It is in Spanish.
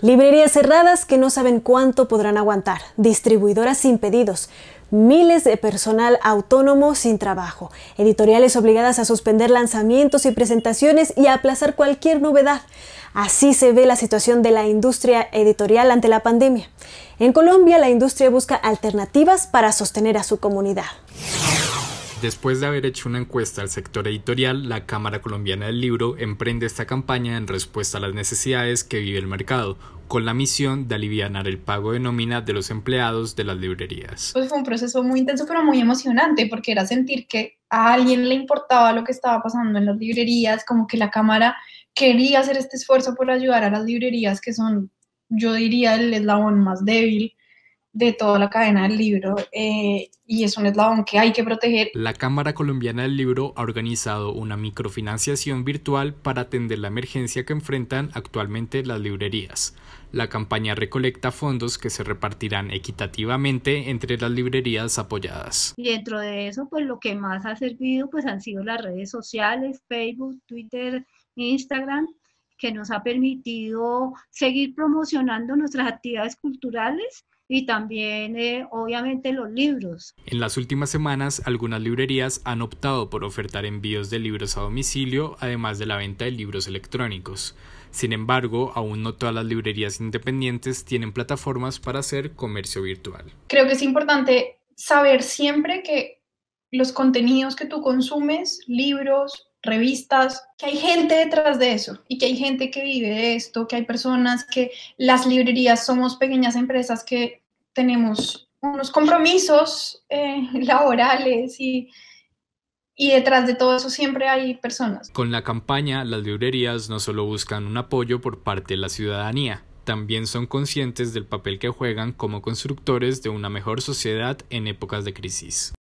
Librerías cerradas que no saben cuánto podrán aguantar, distribuidoras sin pedidos, miles de personal autónomo sin trabajo, editoriales obligadas a suspender lanzamientos y presentaciones y a aplazar cualquier novedad. Así se ve la situación de la industria editorial ante la pandemia. En Colombia, la industria busca alternativas para sostener a su comunidad. Después de haber hecho una encuesta al sector editorial, la Cámara Colombiana del Libro emprende esta campaña en respuesta a las necesidades que vive el mercado, con la misión de aliviar el pago de nómina de los empleados de las librerías. Pues fue un proceso muy intenso, pero muy emocionante, porque era sentir que a alguien le importaba lo que estaba pasando en las librerías, como que la Cámara quería hacer este esfuerzo por ayudar a las librerías que son, yo diría, el eslabón más débil de toda la cadena del libro eh, y es un eslabón que hay que proteger. La Cámara Colombiana del Libro ha organizado una microfinanciación virtual para atender la emergencia que enfrentan actualmente las librerías. La campaña recolecta fondos que se repartirán equitativamente entre las librerías apoyadas. Y dentro de eso, pues lo que más ha servido pues han sido las redes sociales, Facebook, Twitter, Instagram, que nos ha permitido seguir promocionando nuestras actividades culturales y también eh, obviamente los libros. En las últimas semanas, algunas librerías han optado por ofertar envíos de libros a domicilio, además de la venta de libros electrónicos. Sin embargo, aún no todas las librerías independientes tienen plataformas para hacer comercio virtual. Creo que es importante saber siempre que los contenidos que tú consumes, libros, revistas, que hay gente detrás de eso y que hay gente que vive esto, que hay personas que las librerías somos pequeñas empresas que tenemos unos compromisos eh, laborales y, y detrás de todo eso siempre hay personas. Con la campaña, las librerías no solo buscan un apoyo por parte de la ciudadanía, también son conscientes del papel que juegan como constructores de una mejor sociedad en épocas de crisis.